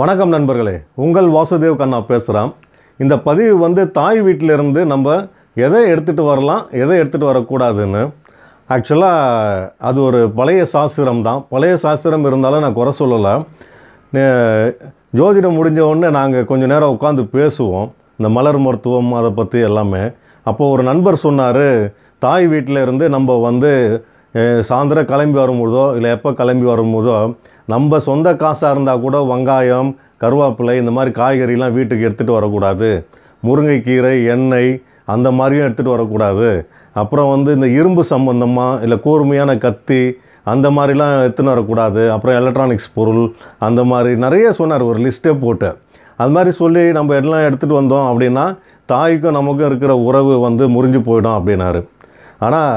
வணக்கம் நண்பர்களே உங்கள் வாசுதேவ் கண்ணா பேசுகிறேன் இந்த பதிவு வந்து தாய் வீட்டிலிருந்து நம்ம எதை எடுத்துகிட்டு வரலாம் எதை எடுத்துகிட்டு வரக்கூடாதுன்னு ஆக்சுவலாக அது ஒரு பழைய சாஸ்திரம் தான் பழைய சாஸ்திரம் இருந்தாலும் நான் குறை சொல்லலை ஜோதிடம் முடிஞ்ச உடனே நாங்கள் கொஞ்சம் நேரம் உட்காந்து பேசுவோம் இந்த மலர் மருத்துவம் அதை பற்றி எல்லாமே அப்போது ஒரு நண்பர் சொன்னார் தாய் வீட்டில் இருந்து நம்ம வந்து சாயந்தரம் கிளம்பி வரும்போதோ இல்லை எப்போ கிளம்பி வரும்போதோ நம்ம சொந்த காசாக இருந்தால் கூட வெங்காயம் கருவேப்பிலை இந்த மாதிரி காய்கறிலாம் வீட்டுக்கு எடுத்துகிட்டு வரக்கூடாது முருங்கைக்கீரை எண்ணெய் அந்த மாதிரியும் எடுத்துகிட்டு வரக்கூடாது அப்புறம் வந்து இந்த இரும்பு சம்மந்தமாக இல்லை கூர்மையான கத்தி அந்த மாதிரிலாம் எடுத்துன்னு வரக்கூடாது அப்புறம் எலக்ட்ரானிக்ஸ் பொருள் அந்த மாதிரி நிறைய சொன்னார் ஒரு லிஸ்ட்டே போட்டு அது மாதிரி சொல்லி நம்ம எல்லாம் எடுத்துகிட்டு வந்தோம் அப்படின்னா தாய்க்கும் நமக்கும் இருக்கிற உறவு வந்து முறிஞ்சு போயிடும் அப்படின்னாரு ஆனால்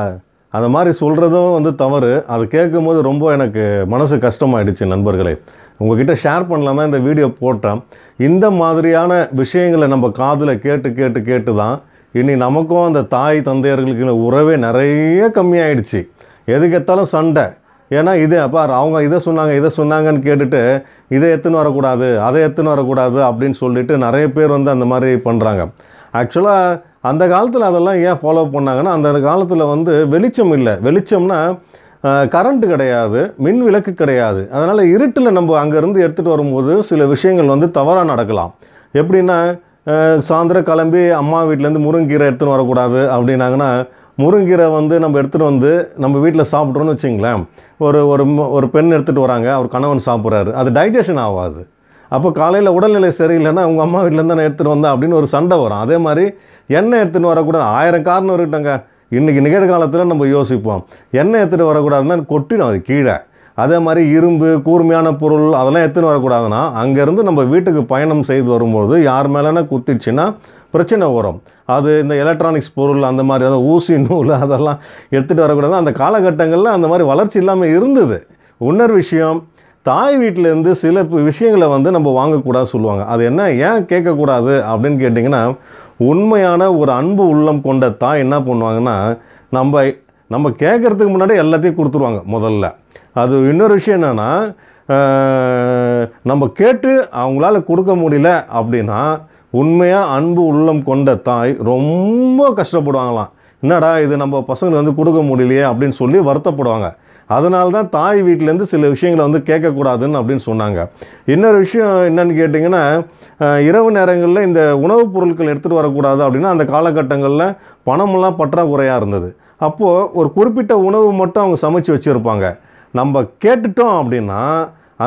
அந்த மாதிரி சொல்கிறதும் வந்து தவறு அது கேட்கும் போது ரொம்ப எனக்கு மனசு கஷ்டமாயிடுச்சு நண்பர்களே உங்ககிட்ட ஷேர் பண்ணலாம் தான் இந்த வீடியோ போட்டேன் இந்த மாதிரியான விஷயங்களை நம்ம காதில் கேட்டு கேட்டு கேட்டு தான் இனி நமக்கும் அந்த தாய் தந்தையர்களுக்கு உறவே நிறைய கம்மியாயிடுச்சு எதுக்கேற்றாலும் சண்டை ஏன்னா இது அப்போ அவங்க இதை சொன்னாங்க இதை சொன்னாங்கன்னு கேட்டுட்டு இதை எத்துன்னு வரக்கூடாது அதை எத்துன்னு வரக்கூடாது அப்படின்னு சொல்லிட்டு நிறைய பேர் வந்து அந்த மாதிரி பண்ணுறாங்க ஆக்சுவலாக அந்த காலத்தில் அதெல்லாம் ஏன் ஃபாலோ பண்ணாங்கன்னா அந்த காலத்தில் வந்து வெளிச்சம் இல்லை வெளிச்சம்னா கரண்ட்டு கிடையாது மின் விளக்கு கிடையாது அதனால் இருட்டில் நம்ம அங்கேருந்து எடுத்துகிட்டு வரும்போது சில விஷயங்கள் வந்து தவறாக நடக்கலாம் எப்படின்னா சாயந்தரம் கிளம்பி அம்மா வீட்டிலேருந்து முருங்கீரை எடுத்துன்னு வரக்கூடாது அப்படின்னாங்கன்னா முருங்கீரை வந்து நம்ம எடுத்துகிட்டு வந்து நம்ம வீட்டில் சாப்பிட்றோன்னு வச்சிங்களேன் ஒரு ஒரு ஒரு பெண் எடுத்துகிட்டு வராங்க அவர் கணவன் சாப்பிட்றாரு அது டைஜஷன் ஆகாது அப்போ காலையில் உடல்நிலை சரியில்லைன்னா உங்கள் அம்மா வீட்டிலேருந்து நான் எடுத்துகிட்டு வந்தேன் அப்படின்னு ஒரு சண்டை வரும் அதே மாதிரி எண்ணெய் எடுத்துகிட்டு வரக்கூடாது ஆயிரம் காரணம் இருக்கட்டங்க இன்றைக்கி நிகழ்காலத்தில் நம்ம யோசிப்போம் எண்ணெய் எடுத்துகிட்டு வரக்கூடாதுன்னா கொட்டிடும் அது கீழே அதே மாதிரி இரும்பு கூர்மையான பொருள் அதெல்லாம் எடுத்துன்னு வரக்கூடாதுன்னா அங்கேருந்து நம்ம வீட்டுக்கு பயணம் செய்து வரும்போது யார் மேலே குத்திடுச்சுன்னா பிரச்சனை வரும் அது இந்த எலக்ட்ரானிக்ஸ் பொருள் அந்த மாதிரி அதாவது ஊசி நூல் அதெல்லாம் எடுத்துகிட்டு வரக்கூடாது அந்த காலகட்டங்களில் அந்த மாதிரி வளர்ச்சி இல்லாமல் இருந்தது இன்னொரு விஷயம் தாய் வீட்டிலேருந்து சில விஷயங்களை வந்து நம்ம வாங்கக்கூடாது சொல்லுவாங்க அது என்ன ஏன் கேட்கக்கூடாது அப்படின்னு கேட்டிங்கன்னா உண்மையான ஒரு அன்பு உள்ளம் கொண்ட தாய் என்ன பண்ணுவாங்கன்னா நம்ம நம்ம கேட்குறதுக்கு முன்னாடி எல்லாத்தையும் கொடுத்துருவாங்க முதல்ல அது இன்னொரு விஷயம் என்னென்னா நம்ம கேட்டு அவங்களால கொடுக்க முடியல அப்படின்னா உண்மையாக அன்பு உள்ளம் கொண்ட தாய் ரொம்ப கஷ்டப்படுவாங்களாம் என்னடா இது நம்ம பசங்களுக்கு வந்து கொடுக்க முடியலையே அப்படின்னு சொல்லி வருத்தப்படுவாங்க அதனால தான் தாய் வீட்டிலேருந்து சில விஷயங்களை வந்து கேட்கக்கூடாதுன்னு அப்படின்னு சொன்னாங்க இன்னொரு விஷயம் என்னென்னு கேட்டிங்கன்னா இரவு நேரங்களில் இந்த உணவுப் பொருட்கள் எடுத்துகிட்டு வரக்கூடாது அப்படின்னா அந்த காலகட்டங்களில் பணமெல்லாம் பற்றாக்குறையாக இருந்தது அப்போது ஒரு குறிப்பிட்ட உணவு மட்டும் அவங்க சமைச்சு வச்சுருப்பாங்க நம்ம கேட்டுட்டோம் அப்படின்னா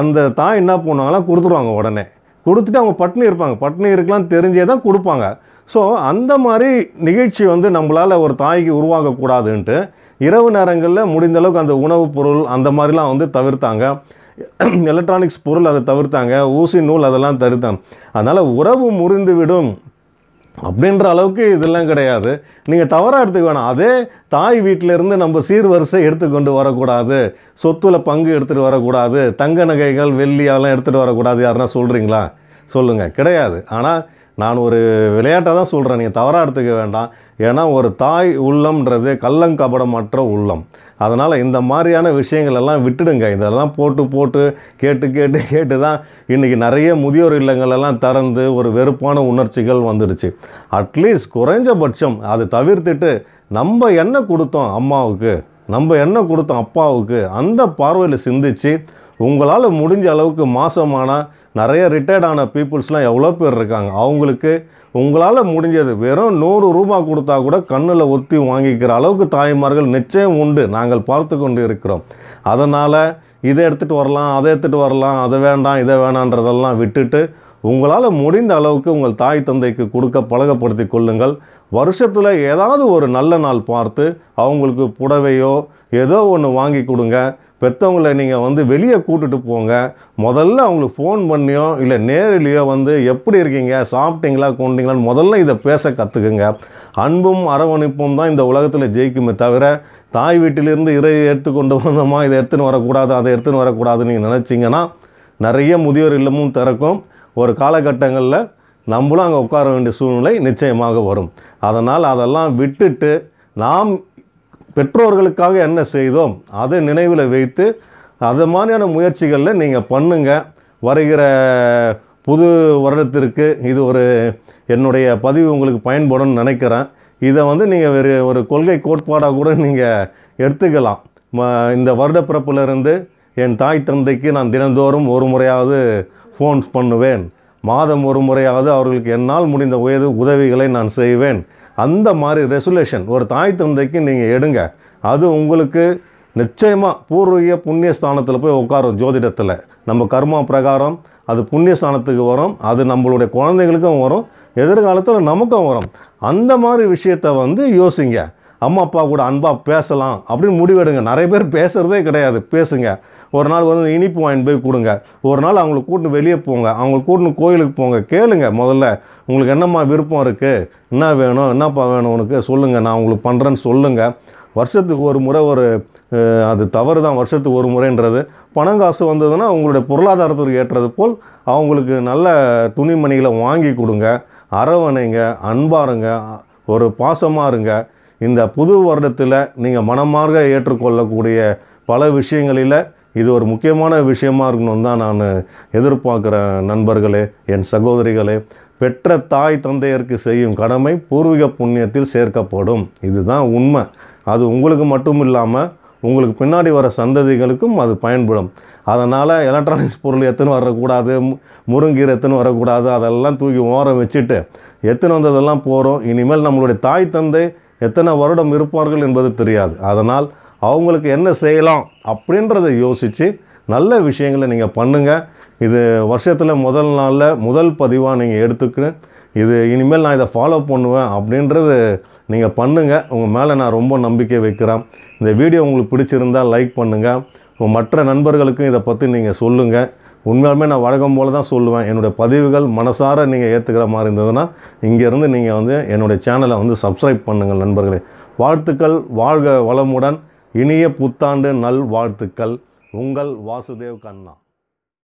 அந்த தாய் என்ன பண்ணுவாங்களாம் கொடுத்துருவாங்க உடனே கொடுத்துட்டு அவங்க பட்னி இருப்பாங்க பட்னி இருக்கலாம் தெரிஞ்சே தான் கொடுப்பாங்க ஸோ அந்த மாதிரி நிகழ்ச்சி வந்து நம்மளால் ஒரு தாய்க்கு உருவாகக்கூடாதுன்ட்டு இரவு நேரங்களில் முடிந்த அளவுக்கு அந்த உணவுப் பொருள் அந்த மாதிரிலாம் வந்து தவிர்த்தாங்க எலக்ட்ரானிக்ஸ் பொருள் அதை தவிர்த்தாங்க ஊசி நூல் அதெல்லாம் தவிர்த்தாங்க அதனால் உறவு முறிந்து விடும் அப்படின்ற அளவுக்கு இதெல்லாம் கிடையாது நீங்கள் தவறாக எடுத்துக்க வேணாம் அதே தாய் வீட்டிலேருந்து நம்ம சீர்வரிசை எடுத்துக்கொண்டு வரக்கூடாது சொத்துல பங்கு எடுத்துகிட்டு வரக்கூடாது தங்க நகைகள் வெள்ளியாலாம் எடுத்துகிட்டு வரக்கூடாது யாருன்னா சொல்கிறீங்களா சொல்லுங்கள் கிடையாது ஆனால் நான் ஒரு விளையாட்டை தான் சொல்கிறேன் நீங்கள் தவறாக எடுத்துக்க வேண்டாம் ஏன்னா ஒரு தாய் உள்ளம்ன்றது கள்ளங்கபடமற்ற உள்ளம் அதனால் இந்த மாதிரியான விஷயங்கள் எல்லாம் விட்டுடுங்க இதெல்லாம் போட்டு போட்டு கேட்டு கேட்டு கேட்டு தான் இன்றைக்கி நிறைய முதியோர் இல்லங்களெல்லாம் திறந்து ஒரு வெறுப்பான உணர்ச்சிகள் வந்துடுச்சு அட்லீஸ்ட் குறைஞ்சபட்சம் அதை தவிர்த்துட்டு நம்ம என்ன கொடுத்தோம் அம்மாவுக்கு நம்ம என்ன கொடுத்தோம் அப்பாவுக்கு அந்த பார்வையில் சிந்தித்து உங்களால் முடிஞ்ச அளவுக்கு மாதமானால் நிறைய ரிட்டையர்டான பீப்புள்ஸ்லாம் எவ்வளோ பேர் இருக்காங்க அவங்களுக்கு உங்களால் முடிஞ்சது வெறும் நூறு ரூபா கொடுத்தா கூட கண்ணில் ஒத்தி வாங்கிக்கிற அளவுக்கு தாய்மார்கள் நிச்சயம் உண்டு நாங்கள் பார்த்து கொண்டு இருக்கிறோம் அதனால் இதை எடுத்துகிட்டு வரலாம் அதை எடுத்துகிட்டு வரலாம் அதை வேண்டாம் இதை வேணான்றதெல்லாம் விட்டுட்டு உங்களால் முடிந்த அளவுக்கு உங்கள் தாய் தந்தைக்கு கொடுக்க பழகப்படுத்தி கொள்ளுங்கள் வருஷத்தில் ஏதாவது ஒரு நல்ல நாள் பார்த்து அவங்களுக்கு புடவையோ ஏதோ ஒன்று வாங்கி கொடுங்க பெற்றவங்களை நீங்கள் வந்து வெளியே கூட்டுட்டு போங்க முதல்ல அவங்களுக்கு ஃபோன் பண்ணியோ இல்லை நேரிலையோ வந்து எப்படி இருக்கீங்க சாப்பிட்டீங்களா கொண்டீங்களான்னு முதல்ல இதை பேச கற்றுக்குங்க அன்பும் அரவணைப்பும் தான் இந்த உலகத்தில் ஜெயிக்குமே தவிர தாய் வீட்டிலிருந்து இறை எடுத்து கொண்டு வந்தோமா இதை எடுத்துன்னு வரக்கூடாது அதை எடுத்துன்னு வரக்கூடாதுன்னு நீங்கள் நினச்சிங்கன்னா நிறைய முதியோர் இல்லமும் திறக்கும் ஒரு காலகட்டங்களில் நம்மளும் அங்கே உட்கார வேண்டிய சூழ்நிலை நிச்சயமாக வரும் அதனால் அதெல்லாம் விட்டுட்டு நாம் பெற்றோர்களுக்காக என்ன செய்தோம் அதை நினைவில் வைத்து அது மாதிரியான முயற்சிகளில் நீங்கள் பண்ணுங்கள் வருகிற புது வருடத்திற்கு இது ஒரு என்னுடைய பதிவு உங்களுக்கு பயன்படும்னு நினைக்கிறேன் இதை வந்து நீங்கள் வெறு ஒரு கொள்கை கோட்பாடாக கூட நீங்கள் எடுத்துக்கலாம் ம இந்த வருட என் தாய் தந்தைக்கு நான் தினந்தோறும் ஒரு முறையாவது ஃபோன்ஸ் பண்ணுவேன் மாதம் ஒரு முறையாவது அவர்களுக்கு என்னால் முடிந்த உயது உதவிகளை நான் செய்வேன் அந்த மாதிரி ரெசுலேஷன் ஒரு தாய் தந்தைக்கு நீங்கள் எடுங்க அது உங்களுக்கு நிச்சயமாக பூர்வீக புண்ணிய ஸ்தானத்தில் போய் உட்காரும் ஜோதிடத்தில் நம்ம கர்மா பிரகாரம் அது புண்ணிய ஸ்தானத்துக்கு வரும் அது நம்மளுடைய குழந்தைங்களுக்கும் வரும் எதிர்காலத்தில் நமக்கும் வரும் அந்த மாதிரி விஷயத்தை வந்து யோசிங்க அம்மா அப்பா கூட அன்பாக பேசலாம் அப்படின்னு முடிவெடுங்க நிறைய பேர் பேசுகிறதே கிடையாது பேசுங்க ஒரு நாள் வந்து இனிப்பு வாங்கி போய் கொடுங்க ஒரு நாள் அவங்களுக்கு கூட்டின்னு வெளியே போங்க அவங்களுக்கு கூட்டின்னு கோயிலுக்கு போங்க கேளுங்க முதல்ல உங்களுக்கு என்னம்மா விருப்பம் இருக்குது என்ன வேணும் என்னப்பா வேணும் உனக்கு சொல்லுங்கள் நான் உங்களுக்கு பண்ணுறேன்னு சொல்லுங்கள் வருஷத்துக்கு ஒரு முறை ஒரு அது தவறு தான் வருஷத்துக்கு ஒரு முறைன்றது பணம் காசு வந்ததுன்னா அவங்களுடைய பொருளாதாரத்திற்கு ஏற்றது போல் அவங்களுக்கு நல்ல துணிமணிகளை வாங்கி கொடுங்க அரவணைங்க அன்பாருங்க ஒரு பாசமாக இருங்க இந்த புது வருடத்தில் நீங்கள் மனமார்க ஏற்றுக்கொள்ளக்கூடிய பல விஷயங்களில் இது ஒரு முக்கியமான விஷயமா இருக்கணும்னு தான் நான் எதிர்பார்க்குறேன் நண்பர்களே என் சகோதரிகளே பெற்ற தாய் தந்தையருக்கு செய்யும் கடமை பூர்வீக புண்ணியத்தில் சேர்க்கப்படும் இதுதான் உண்மை அது உங்களுக்கு மட்டும் இல்லாமல் உங்களுக்கு பின்னாடி வர சந்ததிகளுக்கும் அது பயன்படும் அதனால் எலக்ட்ரானிக்ஸ் பொருள் எத்தனை வரக்கூடாது முருங்கீரை எத்தனை வரக்கூடாது அதெல்லாம் தூக்கி ஓரம் வச்சுட்டு எத்தனை வந்ததெல்லாம் போகிறோம் இனிமேல் நம்மளுடைய தாய் தந்தை எத்தனை வருடம் இருப்பார்கள் என்பது தெரியாது அதனால் அவங்களுக்கு என்ன செய்யலாம் அப்படின்றத யோசித்து நல்ல விஷயங்களை நீங்கள் பண்ணுங்கள் இது வருஷத்தில் முதல் நாளில் முதல் பதிவாக நீங்கள் எடுத்துக்கணும் இது இனிமேல் நான் இதை ஃபாலோ பண்ணுவேன் அப்படின்றது நீங்கள் பண்ணுங்கள் உங்கள் மேலே நான் ரொம்ப நம்பிக்கை வைக்கிறேன் இந்த வீடியோ உங்களுக்கு பிடிச்சிருந்தால் லைக் பண்ணுங்கள் மற்ற நண்பர்களுக்கும் இதை பற்றி நீங்கள் சொல்லுங்கள் உண்மையாலுமே நான் வழக்கம் போல் தான் சொல்லுவேன் என்னுடைய பதிவுகள் மனசார நீங்கள் ஏற்றுக்கிற மாதிரி இருந்ததுன்னா இங்கேருந்து நீங்கள் வந்து என்னுடைய சேனலை வந்து சப்ஸ்கிரைப் பண்ணுங்கள் நண்பர்களே வாழ்த்துக்கள் வாழ்க வளமுடன் இனிய புத்தாண்டு நல் வாழ்த்துக்கள் உங்கள் வாசுதேவ் கண்ணா